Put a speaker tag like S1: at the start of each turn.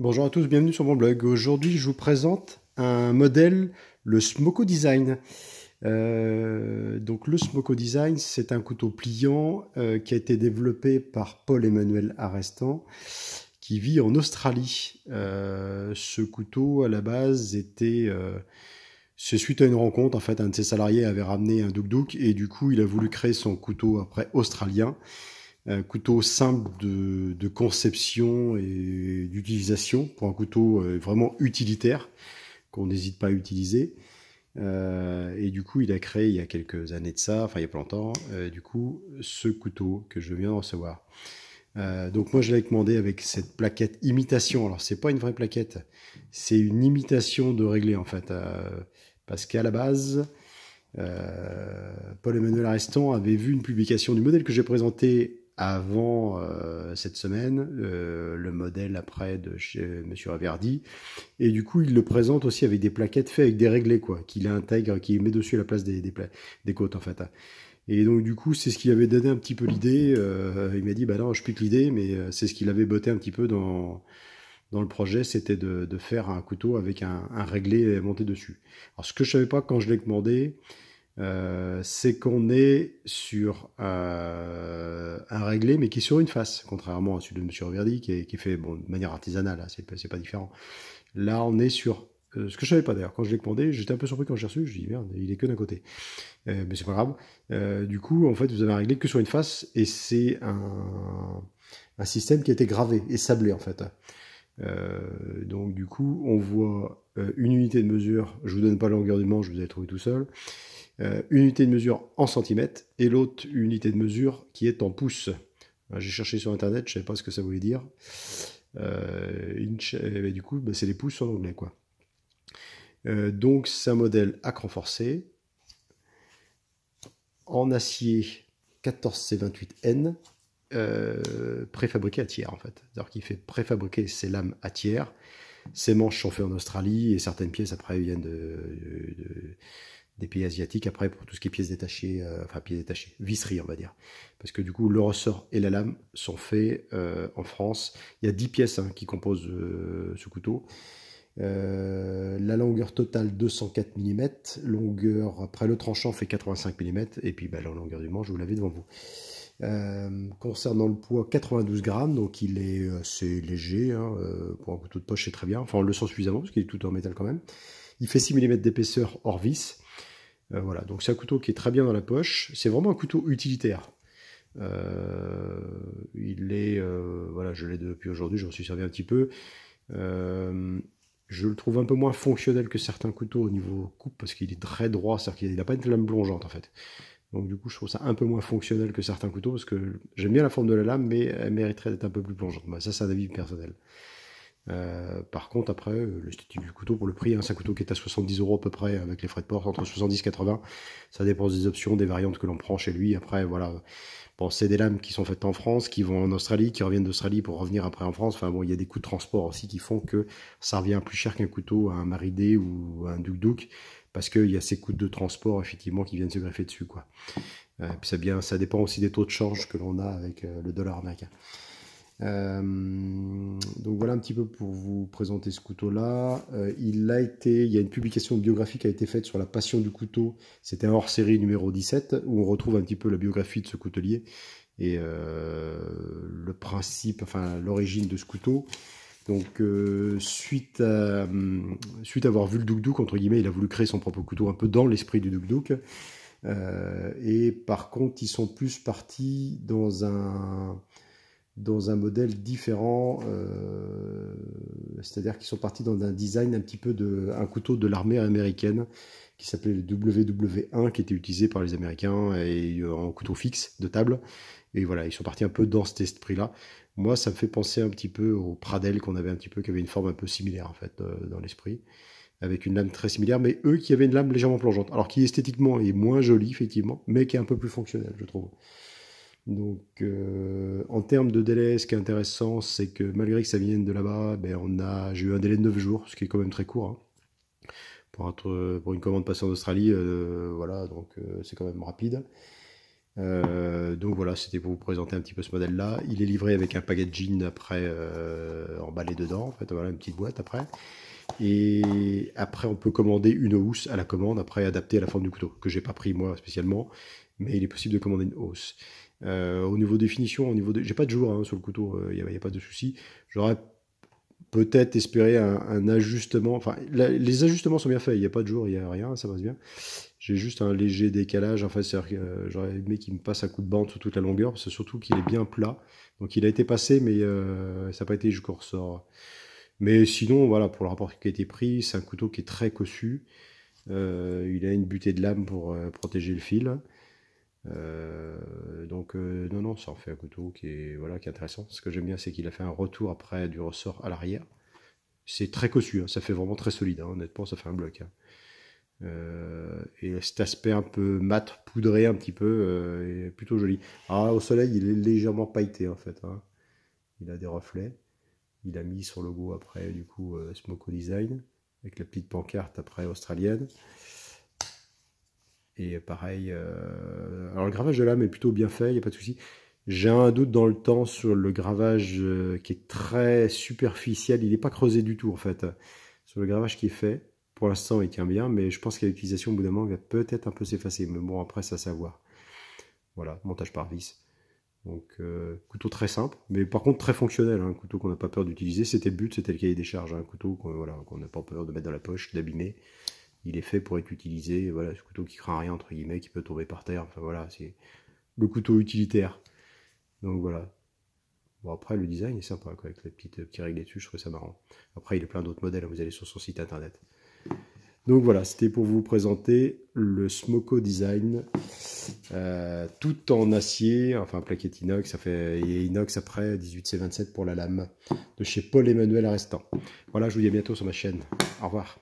S1: Bonjour à tous, bienvenue sur mon blog. Aujourd'hui, je vous présente un modèle, le Smoko Design. Euh, donc, le Smoko Design, c'est un couteau pliant euh, qui a été développé par Paul-Emmanuel Arestan, qui vit en Australie. Euh, ce couteau, à la base, était. c'est suite à une rencontre, en fait, un de ses salariés avait ramené un duk-duk et du coup, il a voulu créer son couteau après australien un couteau simple de, conception et d'utilisation pour un couteau euh, vraiment utilitaire qu'on n'hésite pas à utiliser. Euh, et du coup, il a créé il y a quelques années de ça, enfin il y a pas longtemps, euh, du coup, ce couteau que je viens de recevoir. donc moi, je l'avais commandé avec cette plaquette imitation. Alors c'est pas une vraie plaquette, c'est une imitation de réglé en fait, parce qu'à la base, Paul-Emmanuel Arestan avait vu une publication du modèle que j'ai présenté avant euh, cette semaine, euh, le modèle après de chez euh, Monsieur Averdi. Et du coup, il le présente aussi avec des plaquettes faites avec des réglés, quoi, qu'il intègre, qu'il met dessus à la place des, des, des côtes, en fait. Et donc, du coup, c'est ce qui avait donné un petit peu l'idée. il m'a dit, bah non, je pique l'idée, mais c'est ce qu'il avait botté un petit peu dans, dans le projet, c'était de, de, faire un couteau avec un, un réglé monté dessus. Alors, ce que je savais pas quand je l'ai commandé, euh, c'est qu'on est sur euh, un réglé, mais qui est sur une face, contrairement à celui de M. Verdi, qui est, fait bon, de manière artisanale, hein, c'est pas, différent. Là, on est sur euh, ce que je savais pas d'ailleurs, quand je l'ai commandé, j'étais un peu surpris quand j'ai reçu, je dis merde, il est que d'un côté. mais c'est pas grave. du coup, en fait, vous avez réglé que sur une face et c'est un, un, système qui a été gravé et sablé en fait. donc du coup, on voit une unité de mesure, je vous donne pas la longueur du manche, vous allez trouver tout seul. Euh, une unité de mesure en centimètres et l'autre unité de mesure qui est en pouces. J'ai cherché sur internet, je ne savais pas ce que ça voulait dire. Euh, eh ben, du coup, ben, c'est les pouces en anglais. Quoi. Euh, donc, c'est un modèle à cran forcé en acier 14C28N préfabriqué à tiers en fait. C'est-à-dire qu'il fait préfabriquer ses lames à tiers. Ses manches sont faites en Australie et certaines pièces après viennent de des pays asiatiques après pour tout ce qui est pièces détachées, euh, enfin pièces détachées, Visserie, on va dire. Parce que du coup le ressort et la lame sont faits euh, en France. Il y a 10 pièces hein, qui composent euh, ce couteau. la longueur totale 204 mm, longueur après le tranchant fait 85 mm et puis bah, la longueur du manche vous l'avez devant vous. concernant le poids 92 grammes donc il est assez léger hein, pour un couteau de poche c'est très bien enfin le sent suffisamment parce qu'il est tout en métal quand même. Il fait 6 mm d'épaisseur hors vis euh, voilà, donc c'est un couteau qui est très bien dans la poche. C'est vraiment un couteau utilitaire. Euh, il est, euh, voilà, je l'ai depuis aujourd'hui, j'en suis servi un petit peu. je le trouve un peu moins fonctionnel que certains couteaux au niveau coupe parce qu'il est très droit, c'est-à-dire qu'il n'a pas une lame plongeante en fait. Donc du coup, je trouve ça un peu moins fonctionnel que certains couteaux parce que j'aime bien la forme de la lame, mais elle mériterait d'être un peu plus plongeante. Bah, ça, c'est un avis personnel. Euh, par contre, après, euh, le statut du couteau, pour le prix, hein, c'est un couteau qui est à 70 euros à peu près avec les frais de port, entre 70 et 80. Ça dépend des options, des variantes que l'on prend chez lui. Après, voilà. Bon, c'est des lames qui sont faites en France, qui vont en Australie, qui reviennent d'Australie pour revenir après en France. Enfin bon, il y a des coûts de transport aussi qui font que ça revient plus cher qu'un couteau à un maridé ou un duc duc parce qu'il y a ces coûts de transport effectivement qui viennent se greffer dessus. Quoi. ça, euh, bien, ça dépend aussi des taux de change que l'on a avec le dollar américain donc voilà un petit peu pour vous présenter ce couteau-là. Euh, il a été, il y a une publication biographique qui a été faite sur la passion du couteau. C'était un hors-série numéro 17 où on retrouve un petit peu la biographie de ce coutelier et euh, le principe, enfin l'origine de ce couteau. Donc euh, suite suite avoir vu le duk-duk entre guillemets, il a voulu créer son propre couteau un peu dans l'esprit du duk-duk. et par contre, ils sont plus partis dans un dans un modèle différent, euh, c'est-à-dire qu'ils sont partis dans un design un petit peu de un couteau de l'armée américaine qui s'appelait le WW1 qui était utilisé par les Américains et euh, en couteau fixe de table. Et voilà, ils sont partis un peu dans cet esprit-là. Moi, ça me fait penser un petit peu au Pradel qu'on avait un petit peu, qui avait une forme un peu similaire en fait euh, dans l'esprit, avec une lame très similaire, mais eux qui avaient une lame légèrement plongeante, alors qui esthétiquement est moins jolie effectivement, mais qui est un peu plus fonctionnelle, je trouve. Donc, euh, en termes de délai, ce qui est intéressant, c'est que malgré que ça vienne de là-bas, ben, j'ai eu un délai de 9 jours, ce qui est quand même très court. Hein. Pour, une commande passée en Australie, euh, voilà, donc euh, c'est quand même rapide. donc voilà, c'était pour vous présenter un petit peu ce modèle-là. Il est livré avec un packaging après emballé dedans, en fait, voilà une petite boîte après. Et après, on peut commander une hausse à la commande, après adaptée à la forme du couteau, que j'ai pas pris moi spécialement, mais il est possible de commander une hausse. Euh, au niveau définition, au niveau j'ai pas de jour hein, sur le couteau, il euh, n'y a, pas de souci. J'aurais peut-être espéré un, ajustement. Enfin, les ajustements sont bien faits. Il n'y a pas de jour, il n'y a rien, ça passe bien. J'ai juste un léger décalage. Enfin, euh, j'aurais aimé qu'il me passe à coup de bande sur toute la longueur. parce que surtout qu'il est bien plat. Donc, il a été passé, mais ça n'a pas été jusqu'au ressort. Mais sinon, voilà, pour le rapport qui a été pris, c'est un couteau qui est très cossu. il a une butée de lame pour protéger le fil. Euh, donc euh, non, non, ça en fait un couteau qui est, voilà, qui est intéressant. Ce que j'aime bien, c'est qu'il a fait un retour après du ressort à l'arrière. C'est très cossu, hein. ça fait vraiment très solide, hein. honnêtement, ça fait un bloc. Hein. Euh, et cet aspect un peu mat, poudré un petit peu, est plutôt joli. Ah, au soleil, il est légèrement pailleté en fait. Il a des reflets. Il a mis son logo après, du coup, Smoko Design, avec la petite pancarte après australienne. Et pareil, euh, alors le gravage de l'âme est plutôt bien fait, il n'y a pas de souci. J'ai un doute dans le temps sur le gravage euh, qui est très superficiel, il n'est pas creusé du tout en fait. Sur le gravage qui est fait, pour l'instant il tient bien, mais je pense qu'à l'utilisation au bout d'un moment il va peut-être un peu s'effacer, mais bon après ça à savoir. Voilà, montage par vis. Donc euh, couteau très simple, mais par contre très fonctionnel, un hein. couteau qu'on n'a pas peur d'utiliser, c'était le but, c'était le cahier des charges, un hein. couteau qu'on voilà, n'a pas peur de mettre dans la poche, d'abîmer il est fait pour être utilisé. Voilà, ce couteau qui craint rien, entre guillemets, qui peut tomber par terre. Enfin voilà, c'est le couteau utilitaire. Donc voilà. Bon, après, le design est sympa, avec la petite, euh, petite règle dessus, je trouve ça marrant. Après, il y a plein d'autres modèles, hein, vous allez sur son site internet. Donc voilà, c'était pour vous présenter le Smoko Design, euh, tout en acier, enfin plaquette inox, ça fait et inox après 18C27 pour la lame, de chez Paul-Emmanuel Restant. Voilà, je vous dis à bientôt sur ma chaîne. Au revoir.